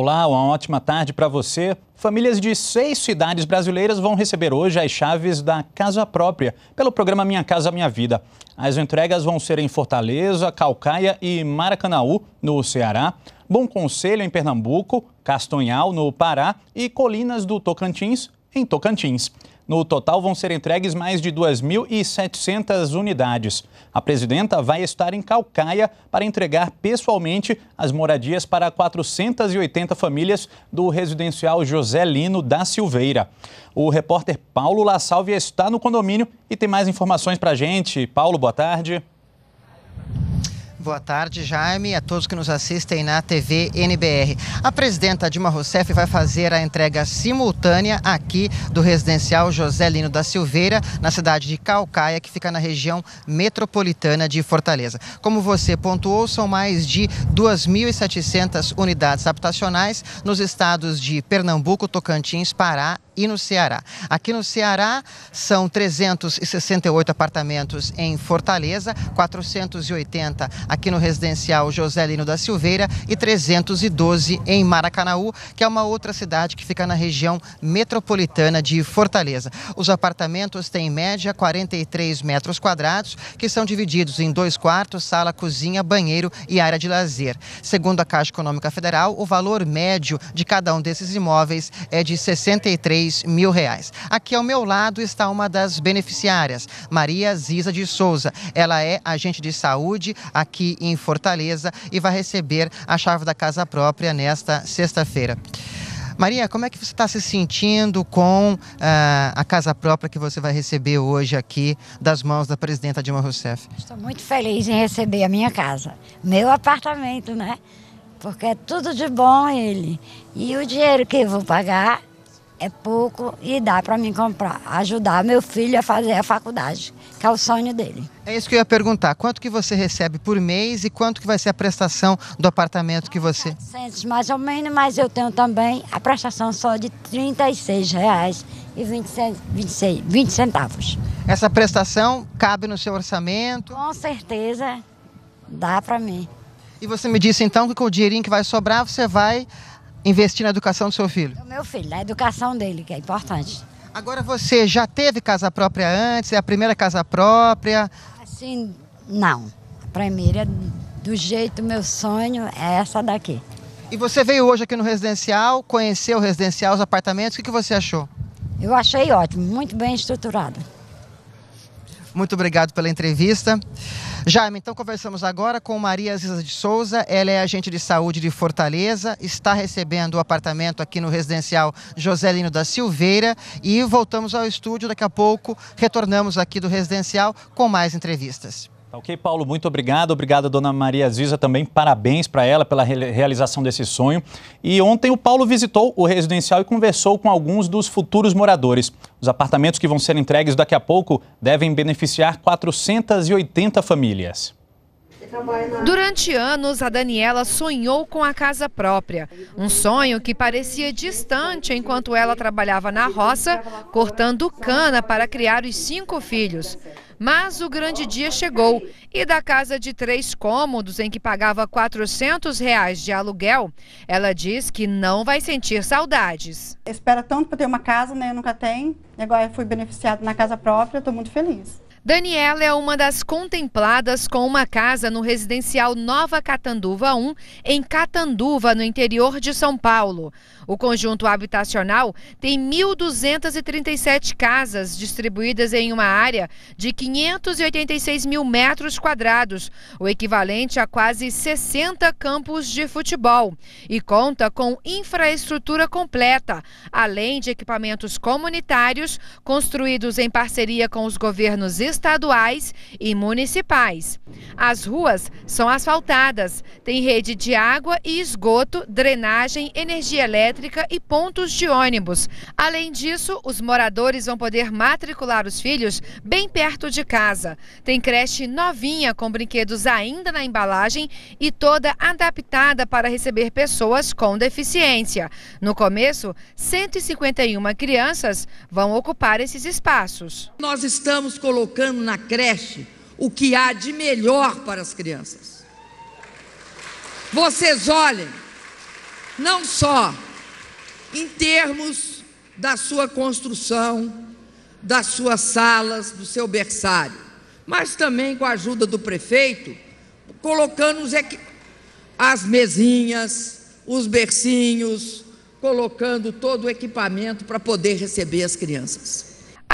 Olá, uma ótima tarde para você. Famílias de seis cidades brasileiras vão receber hoje as chaves da casa própria pelo programa Minha Casa Minha Vida. As entregas vão ser em Fortaleza, Calcaia e Maracanaú, no Ceará, Bom Conselho, em Pernambuco, Castanhal, no Pará e Colinas do Tocantins, em Tocantins. No total, vão ser entregues mais de 2.700 unidades. A presidenta vai estar em Calcaia para entregar pessoalmente as moradias para 480 famílias do residencial José Lino da Silveira. O repórter Paulo La Salve está no condomínio e tem mais informações para a gente. Paulo, boa tarde. Boa tarde, Jaime, a todos que nos assistem na TV NBR. A presidenta Dilma Rousseff vai fazer a entrega simultânea aqui do residencial José Lino da Silveira, na cidade de Calcaia, que fica na região metropolitana de Fortaleza. Como você pontuou, são mais de 2.700 unidades habitacionais nos estados de Pernambuco, Tocantins, Pará e no Ceará. Aqui no Ceará são 368 apartamentos em Fortaleza, 480 aqui no residencial José Lino da Silveira e 312 em Maracanaú, que é uma outra cidade que fica na região metropolitana de Fortaleza. Os apartamentos têm em média 43 metros quadrados, que são divididos em dois quartos, sala, cozinha, banheiro e área de lazer. Segundo a Caixa Econômica Federal, o valor médio de cada um desses imóveis é de 63 mil reais. Aqui ao meu lado está uma das beneficiárias, Maria Ziza de Souza. Ela é agente de saúde aqui em Fortaleza e vai receber a chave da casa própria nesta sexta-feira. Maria, como é que você está se sentindo com uh, a casa própria que você vai receber hoje aqui das mãos da presidenta Dilma Rousseff? Estou muito feliz em receber a minha casa, meu apartamento, né? Porque é tudo de bom ele. E o dinheiro que eu vou pagar é pouco e dá para mim comprar, ajudar meu filho a fazer a faculdade, que é o sonho dele. É isso que eu ia perguntar, quanto que você recebe por mês e quanto que vai ser a prestação do apartamento que você... 700 mais ou menos, mas eu tenho também a prestação só de R$ 36,20. E 26, 26, 20 centavos. Essa prestação cabe no seu orçamento? Com certeza, dá para mim. E você me disse então que com o dinheirinho que vai sobrar, você vai investir na educação do seu filho? Do é meu filho, na educação dele, que é importante. Agora você já teve casa própria antes? É a primeira casa própria? Assim, não. A primeira, do jeito meu sonho, é essa daqui. E você veio hoje aqui no residencial, conheceu o residencial, os apartamentos, o que, que você achou? Eu achei ótimo, muito bem estruturado. Muito obrigado pela entrevista. Jaime, então conversamos agora com Maria Aziza de Souza. Ela é agente de saúde de Fortaleza, está recebendo o apartamento aqui no residencial Joselino da Silveira e voltamos ao estúdio daqui a pouco. Retornamos aqui do residencial com mais entrevistas. Tá ok, Paulo, muito obrigado. Obrigado, dona Maria Ziza, também parabéns para ela pela re realização desse sonho. E ontem o Paulo visitou o residencial e conversou com alguns dos futuros moradores. Os apartamentos que vão ser entregues daqui a pouco devem beneficiar 480 famílias. Durante anos, a Daniela sonhou com a casa própria. Um sonho que parecia distante enquanto ela trabalhava na roça, cortando cana para criar os cinco filhos. Mas o grande dia chegou e da casa de três cômodos em que pagava 400 reais de aluguel, ela diz que não vai sentir saudades. Espera tanto para ter uma casa, né? Nunca tem. Agora fui beneficiada na casa própria, estou muito feliz. Daniela é uma das contempladas com uma casa no residencial Nova Catanduva 1, em Catanduva, no interior de São Paulo. O conjunto habitacional tem 1.237 casas distribuídas em uma área de 586 mil metros quadrados, o equivalente a quase 60 campos de futebol, e conta com infraestrutura completa, além de equipamentos comunitários construídos em parceria com os governos estaduais e municipais. As ruas são asfaltadas, tem rede de água e esgoto, drenagem, energia elétrica e pontos de ônibus. Além disso, os moradores vão poder matricular os filhos bem perto de casa. Tem creche novinha com brinquedos ainda na embalagem e toda adaptada para receber pessoas com deficiência. No começo, 151 crianças vão ocupar esses espaços. Nós estamos colocando colocando na creche o que há de melhor para as crianças. Vocês olhem, não só em termos da sua construção, das suas salas, do seu berçário, mas também com a ajuda do prefeito, colocando as mesinhas, os bercinhos, colocando todo o equipamento para poder receber as crianças.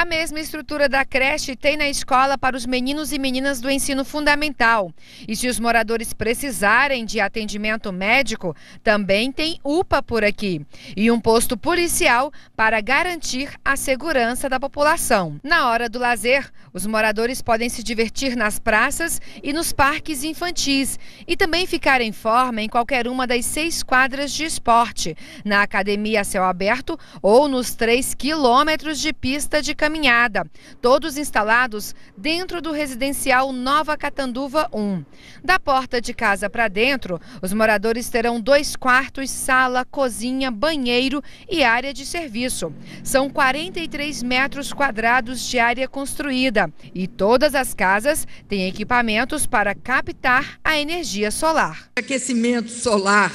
A mesma estrutura da creche tem na escola para os meninos e meninas do ensino fundamental. E se os moradores precisarem de atendimento médico, também tem UPA por aqui. E um posto policial para garantir a segurança da população. Na hora do lazer, os moradores podem se divertir nas praças e nos parques infantis. E também ficar em forma em qualquer uma das seis quadras de esporte, na academia a céu aberto ou nos três quilômetros de pista de caminhão caminhada, todos instalados dentro do residencial Nova Catanduva 1. Da porta de casa para dentro, os moradores terão dois quartos, sala, cozinha, banheiro e área de serviço. São 43 metros quadrados de área construída e todas as casas têm equipamentos para captar a energia solar. Aquecimento solar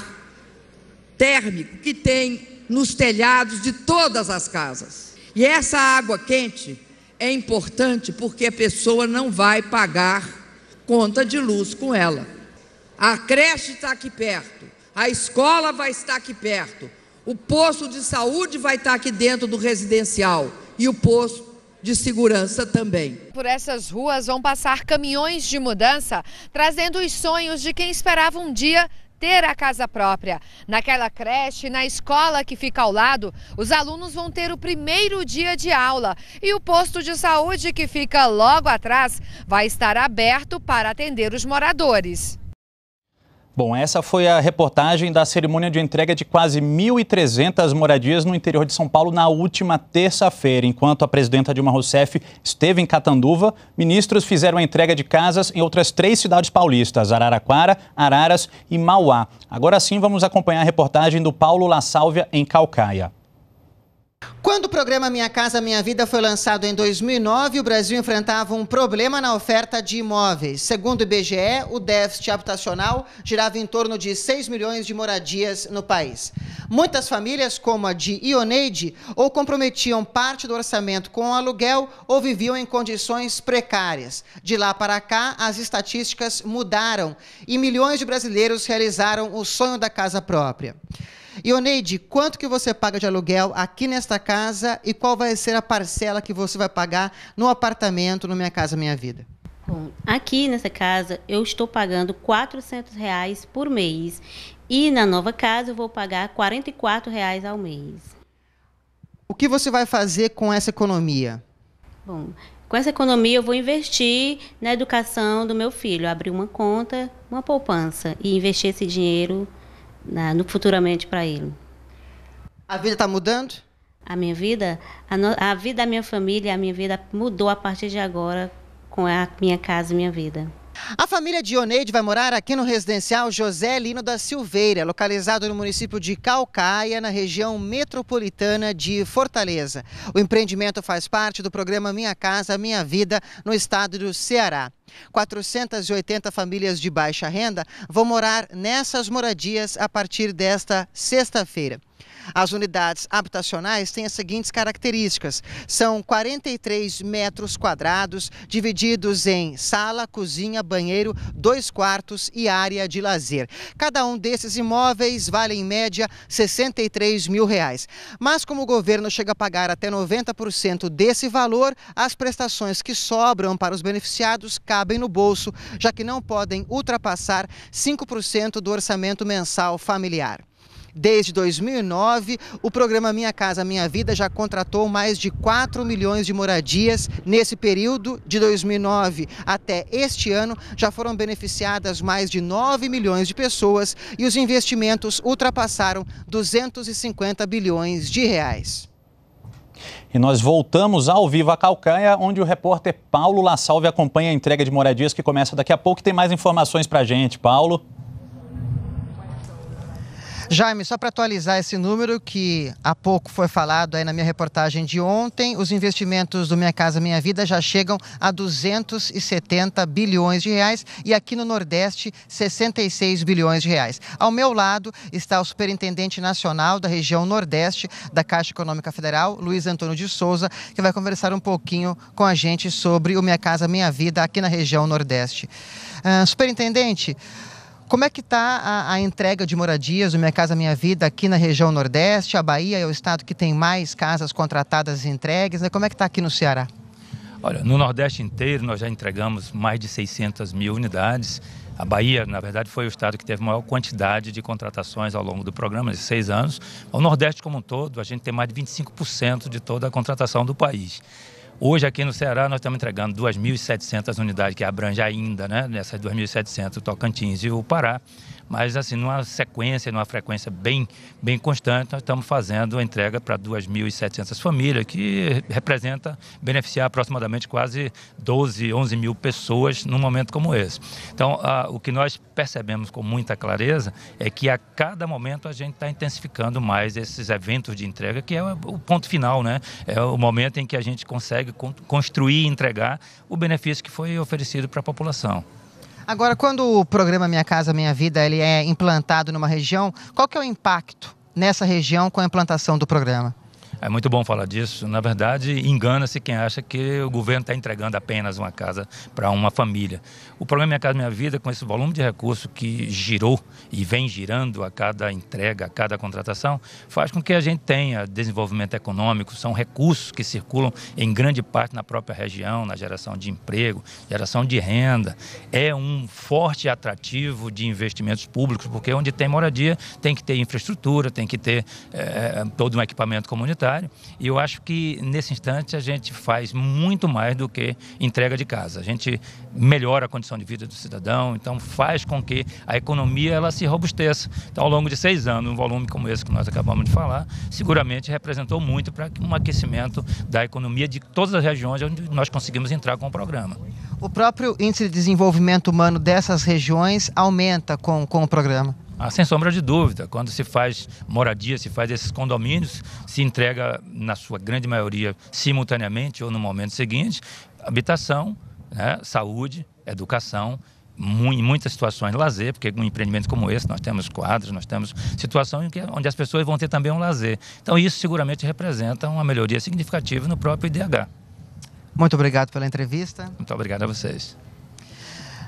térmico que tem nos telhados de todas as casas. E essa água quente é importante porque a pessoa não vai pagar conta de luz com ela. A creche está aqui perto, a escola vai estar aqui perto, o posto de saúde vai estar aqui dentro do residencial e o posto de segurança também. Por essas ruas vão passar caminhões de mudança, trazendo os sonhos de quem esperava um dia ter a casa própria. Naquela creche, na escola que fica ao lado, os alunos vão ter o primeiro dia de aula e o posto de saúde que fica logo atrás vai estar aberto para atender os moradores. Bom, essa foi a reportagem da cerimônia de entrega de quase 1.300 moradias no interior de São Paulo na última terça-feira. Enquanto a presidenta Dilma Rousseff esteve em Catanduva, ministros fizeram a entrega de casas em outras três cidades paulistas, Araraquara, Araras e Mauá. Agora sim, vamos acompanhar a reportagem do Paulo La Sálvia em Calcaia. Quando o programa Minha Casa Minha Vida foi lançado em 2009, o Brasil enfrentava um problema na oferta de imóveis. Segundo o IBGE, o déficit habitacional girava em torno de 6 milhões de moradias no país. Muitas famílias, como a de Ioneide, ou comprometiam parte do orçamento com o aluguel ou viviam em condições precárias. De lá para cá, as estatísticas mudaram e milhões de brasileiros realizaram o sonho da casa própria. Ioneide, quanto que você paga de aluguel aqui nesta casa e qual vai ser a parcela que você vai pagar no apartamento no Minha Casa Minha Vida? Bom, aqui nessa casa eu estou pagando R$ reais por mês e na nova casa eu vou pagar R$ reais ao mês. O que você vai fazer com essa economia? Bom, com essa economia eu vou investir na educação do meu filho, abrir uma conta, uma poupança e investir esse dinheiro no futuramente para ele. A vida está mudando? A minha vida, a, no, a, vida da minha família, a minha vida mudou a partir de agora com a minha casa e minha vida. A família Dioneide vai morar aqui no residencial José Lino da Silveira, localizado no município de Calcaia, na região metropolitana de Fortaleza. O empreendimento faz parte do programa Minha Casa Minha Vida no estado do Ceará. 480 famílias de baixa renda vão morar nessas moradias a partir desta sexta-feira. As unidades habitacionais têm as seguintes características: são 43 metros quadrados, divididos em sala, cozinha, banheiro, dois quartos e área de lazer. Cada um desses imóveis vale, em média, 63 mil reais. Mas, como o governo chega a pagar até 90% desse valor, as prestações que sobram para os beneficiados cabem no bolso, já que não podem ultrapassar 5% do orçamento mensal familiar. Desde 2009, o programa Minha Casa Minha Vida já contratou mais de 4 milhões de moradias. Nesse período, de 2009 até este ano, já foram beneficiadas mais de 9 milhões de pessoas e os investimentos ultrapassaram 250 bilhões de reais. E nós voltamos ao vivo a Calcaia, onde o repórter Paulo Lassalve acompanha a entrega de moradias que começa daqui a pouco e tem mais informações para a gente. Paulo. Jaime, só para atualizar esse número que há pouco foi falado aí na minha reportagem de ontem, os investimentos do Minha Casa Minha Vida já chegam a 270 bilhões de reais e aqui no Nordeste 66 bilhões de reais. Ao meu lado está o Superintendente Nacional da região Nordeste da Caixa Econômica Federal, Luiz Antônio de Souza, que vai conversar um pouquinho com a gente sobre o Minha Casa Minha Vida aqui na região Nordeste. Uh, superintendente, como é que está a, a, entrega de moradias do Minha Casa Minha Vida aqui na região Nordeste? A Bahia é o estado que tem mais casas contratadas e entregues. Né? Como é que está aqui no Ceará? Olha, no Nordeste inteiro nós já entregamos mais de 600 mil unidades. A Bahia, na verdade, foi o estado que teve maior quantidade de contratações ao longo do programa, de seis anos. O Nordeste como um todo, a gente tem mais de 25% de toda a contratação do país. Hoje, aqui no Ceará, nós estamos entregando 2.700 unidades, que abrange ainda, né, nessas 2.700, o Tocantins e o Pará, mas assim, numa sequência, numa frequência bem, bem constante, nós estamos fazendo a entrega para 2.700 famílias, que representa beneficiar aproximadamente quase 12, 11 mil pessoas num momento como esse. Então, a, o que nós percebemos com muita clareza é que a cada momento a gente está intensificando mais esses eventos de entrega, que é o ponto final, né? É o momento em que a gente consegue construir e entregar o benefício que foi oferecido para a população. Agora, quando o programa Minha Casa Minha Vida ele é implantado numa região, qual que é o impacto nessa região com a implantação do programa? É muito bom falar disso. Na verdade, engana-se quem acha que o governo está entregando apenas uma casa para uma família. O problema Minha é Casa Minha Vida, com esse volume de recursos que girou e vem girando a cada entrega, a cada contratação, faz com que a gente tenha desenvolvimento econômico. São recursos que circulam em grande parte na própria região, na geração de emprego, geração de renda. É um forte atrativo de investimentos públicos, porque onde tem moradia tem que ter infraestrutura, tem que ter é, todo um equipamento comunitário e eu acho que nesse instante a gente faz muito mais do que entrega de casa. A gente melhora a condição de vida do cidadão, então faz com que a economia ela se robusteça. Então, ao longo de seis anos, um volume como esse que nós acabamos de falar, seguramente representou muito para um aquecimento da economia de todas as regiões onde nós conseguimos entrar com o programa. O próprio índice de desenvolvimento humano dessas regiões aumenta com, com o programa. Ah, sem sombra de dúvida, quando se faz moradia, se faz esses condomínios, se entrega, na sua grande maioria, simultaneamente ou no momento seguinte, habitação, né, saúde, educação, em muitas situações lazer, porque um empreendimento como esse nós temos quadros, nós temos situação em que, onde as pessoas vão ter também um lazer. Então isso seguramente representa uma melhoria significativa no próprio IDH. Muito obrigado pela entrevista. Muito obrigado a vocês.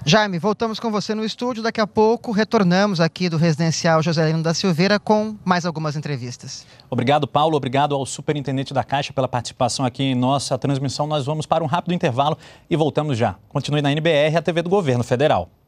Jaime, voltamos com você no estúdio. Daqui a pouco retornamos aqui do residencial Joselino da Silveira com mais algumas entrevistas. Obrigado, Paulo. Obrigado ao superintendente da Caixa pela participação aqui em nossa transmissão. Nós vamos para um rápido intervalo e voltamos já. Continue na NBR, a TV do Governo Federal.